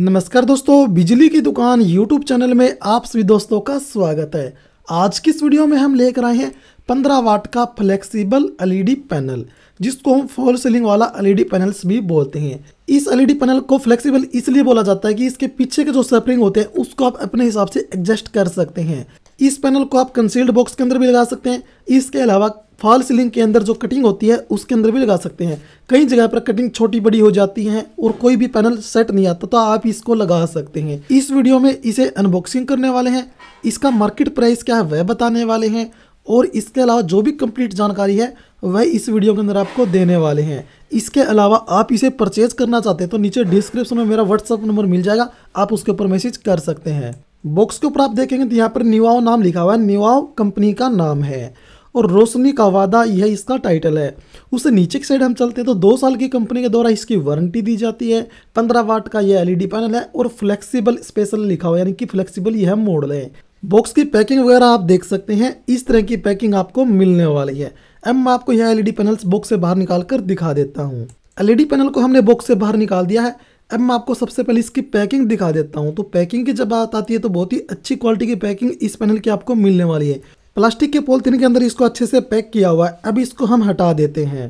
नमस्कार दोस्तों बिजली की दुकान यूट्यूब चैनल में आप सभी दोस्तों का स्वागत है आज की इस वीडियो में हम लेकर आए हैं 15 वाट का फ्लेक्सिबल एलईडी पैनल जिसको हम फॉल सीलिंग वाला एलईडी पैनल्स भी बोलते हैं इस एलईडी पैनल को फ्लेक्सिबल इसलिए बोला जाता है कि इसके पीछे के जो सपरिंग होते हैं उसको आप अपने हिसाब से एडजस्ट कर सकते हैं इस पैनल को आप कंसील्ड बॉक्स के अंदर भी लगा सकते हैं इसके अलावा फॉल सीलिंग के अंदर जो कटिंग होती है उसके अंदर भी लगा सकते हैं कई जगह पर कटिंग छोटी बड़ी हो जाती है और कोई भी पैनल सेट नहीं आता तो आप इसको लगा सकते हैं इस वीडियो में इसे अनबॉक्सिंग करने वाले हैं इसका मार्केट प्राइस क्या है वह बताने वाले हैं और इसके अलावा जो भी कंप्लीट जानकारी है वह इस वीडियो के अंदर आपको देने वाले हैं इसके अलावा आप इसे परचेज करना चाहते हैं तो नीचे डिस्क्रिप्शन में मेरा व्हाट्सअप नंबर मिल जाएगा आप उसके ऊपर मैसेज कर सकते हैं बॉक्स के ऊपर आप देखेंगे तो यहाँ पर निवाओ नाम लिखा हुआ है निवाओ कंपनी का नाम है और रोशनी का वादा यह इसका टाइटल है उससे नीचे की साइड हम चलते हैं तो दो साल की कंपनी के द्वारा इसकी वारंटी दी जाती है पंद्रह वाट का यह एलईडी पैनल है और फ्लेक्सिबल स्पेशल लिखा हुआ यानी कि फ्लेक्सिबल यह मोड़ है बॉक्स की पैकिंग वगैरह आप देख सकते हैं इस तरह की पैकिंग आपको मिलने वाली है एम मैं आपको यह एलईडी पैनल्स बॉक्स से बाहर निकाल कर दिखा देता हूँ एलईडी पैनल को हमने बॉक्स से बाहर निकाल दिया है अब मैं आपको सबसे पहले इसकी पैकिंग दिखा देता हूं तो पैकिंग की जब बात आती है तो बहुत ही अच्छी क्वालिटी की पैकिंग इस पैनल की आपको मिलने वाली है प्लास्टिक के पोलथीन के अंदर इसको अच्छे से पैक किया हुआ है अब इसको हम हटा देते हैं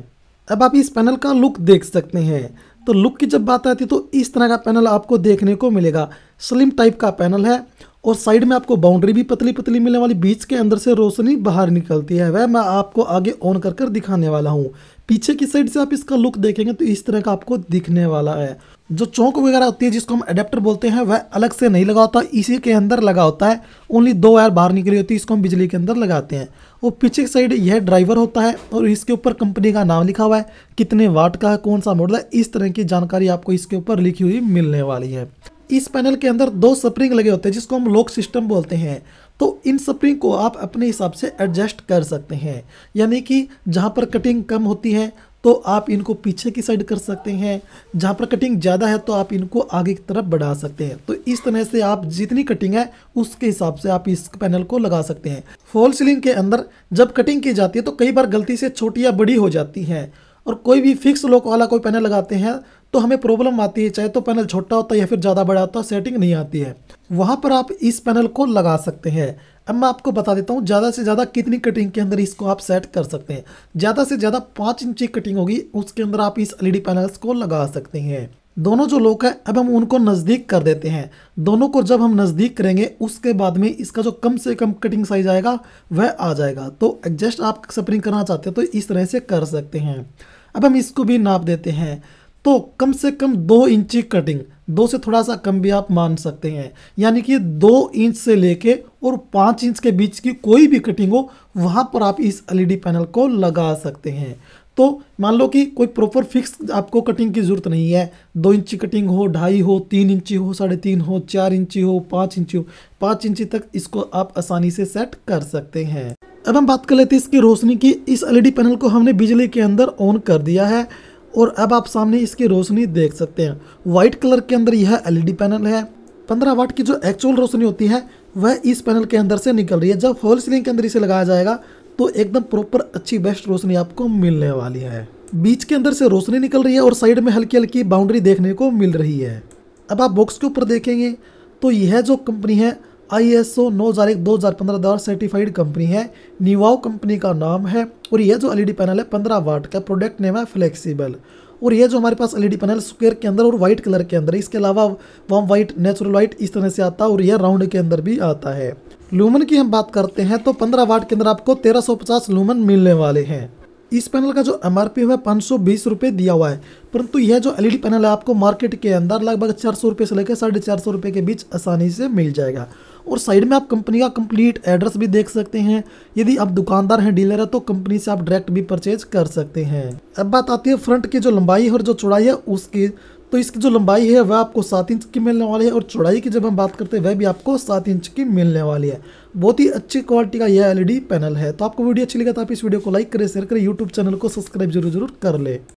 अब आप इस पैनल का लुक देख सकते हैं तो लुक की जब बात आती है तो इस तरह का पैनल आपको देखने को मिलेगा स्लिम टाइप का पैनल है और साइड में आपको बाउंड्री भी पतली पतली मिलने वाली बीच के अंदर से रोशनी बाहर निकलती है वह मैं आपको आगे ऑन कर कर दिखाने वाला हूँ पीछे की साइड से आप इसका लुक देखेंगे तो इस तरह का आपको दिखने वाला है जो चौक वगैरह होती है जिसको हम एडेप्टर बोलते हैं वह अलग से नहीं लगा होता इसी के अंदर लगा होता है ओनली दो वायर बाहर निकली होती है इसको हम बिजली के अंदर लगाते हैं और पीछे की साइड यह ड्राइवर होता है और इसके ऊपर कंपनी का नाम लिखा हुआ है कितने वाट का है कौन सा मॉडल है इस तरह की जानकारी आपको इसके ऊपर लिखी हुई मिलने वाली है इस पैनल के अंदर दो स्प्रिंग लगे होते हैं जिसको हम लॉक सिस्टम बोलते हैं तो इन स्प्रिंग को आप अपने हिसाब से एडजस्ट कर सकते हैं यानी कि जहाँ पर कटिंग कम होती है तो आप इनको पीछे की साइड कर सकते हैं जहाँ पर कटिंग ज़्यादा है तो आप इनको आगे की तरफ बढ़ा सकते हैं तो इस तरह से आप जितनी कटिंग है उसके हिसाब से आप इस पैनल को लगा सकते हैं फॉल सीलिंग के अंदर जब कटिंग की जाती है तो कई बार गलती से छोटी या बड़ी हो जाती है और कोई भी फिक्स लॉक वाला कोई पैनल लगाते हैं तो हमें प्रॉब्लम आती है चाहे तो पैनल छोटा होता है या फिर ज़्यादा बड़ा होता है सेटिंग नहीं आती है वहाँ पर आप इस पैनल को लगा सकते हैं अब मैं आपको बता देता हूँ ज़्यादा से ज़्यादा कितनी कटिंग के अंदर इसको आप सेट कर सकते हैं ज़्यादा से ज़्यादा पाँच इंची कटिंग होगी उसके अंदर आप इस एल पैनल्स को लगा सकते हैं दोनों जो लोग हैं अब हम उनको नज़दीक कर देते हैं दोनों को जब हम नज़दीक करेंगे उसके बाद में इसका जो कम से कम कटिंग साइज आएगा वह आ जाएगा तो एडजस्ट आप स्प्रिंग करना चाहते हैं तो इस तरह से कर सकते हैं अब हम इसको भी नाप देते हैं तो कम से कम दो इंची कटिंग दो से थोड़ा सा कम भी आप मान सकते हैं यानी कि दो इंच से लेके और पाँच इंच के बीच की कोई भी कटिंग हो वहाँ पर आप इस एलईडी पैनल को लगा सकते हैं तो मान लो कि कोई प्रॉपर फिक्स आपको कटिंग की ज़रूरत नहीं है दो इंची कटिंग हो ढाई हो तीन इंची हो साढ़े तीन हो चार इंची हो पाँच इंची हो पाँच इंची तक इसको आप आसानी से सेट कर सकते हैं अब हम बात कर लेते हैं इसकी रोशनी की इस एलईडी पैनल को हमने बिजली के अंदर ऑन कर दिया है और अब आप सामने इसकी रोशनी देख सकते हैं वाइट कलर के अंदर यह एलईडी पैनल है 15 वाट की जो एक्चुअल रोशनी होती है वह इस पैनल के अंदर से निकल रही है जब होल सीलिंग के अंदर इसे लगाया जाएगा तो एकदम प्रॉपर अच्छी बेस्ट रोशनी आपको मिलने वाली है बीच के अंदर से रोशनी निकल रही है और साइड में हल्की हल्की बाउंड्री देखने को मिल रही है अब आप बॉक्स के ऊपर देखेंगे तो यह जो कंपनी है आई एस ओ नौ हज़ार एक दो हज़ार पंद्रह द्वारा सर्टिफाइड कंपनी है निवाओ कंपनी का नाम है और यह जो एलईडी पैनल e है पंद्रह वाट का प्रोडक्ट नेम है फ्लेक्सिबल और ये जो हमारे पास एलईडी पैनल स्क्वेयर के अंदर और वाइट कलर के अंदर इसके अलावा वाम वाइट नेचुरल वाइट इस तरह से आता है और यह राउंड के अंदर भी आता है लूमन की हम बात करते हैं तो पंद्रह वाट के अंदर आपको पचास लूमन मिलने वाले हैं इस पैनल का जो एम आर पी है पाँच सौ बीस रुपये दिया हुआ है परंतु यह जो एलईडी e पैनल है आपको मार्केट के अंदर लगभग चार सौ रुपये से लेकर साढ़े चार सौ रुपये के बीच आसानी से मिल जाएगा और साइड में आप कंपनी का कंप्लीट एड्रेस भी देख सकते हैं यदि आप दुकानदार हैं डीलर है तो कंपनी से आप डायरेक्ट भी परचेज कर सकते हैं अब बात आती है फ्रंट की जो लंबाई और जो चौड़ाई है उसकी तो इसकी जो लंबाई है वह आपको सात इंच की मिलने वाली है और चौड़ाई की जब हम बात करते हैं वह भी आपको सात इंच की मिलने वाली है बहुत ही अच्छी क्वालिटी का यह एलईडी पैनल e है तो आपको वीडियो अच्छी लगे तो आप इस वीडियो को लाइक करें शेयर करें यूट्यूब चैनल को सब्सक्राइब जरूर जरूर कर ले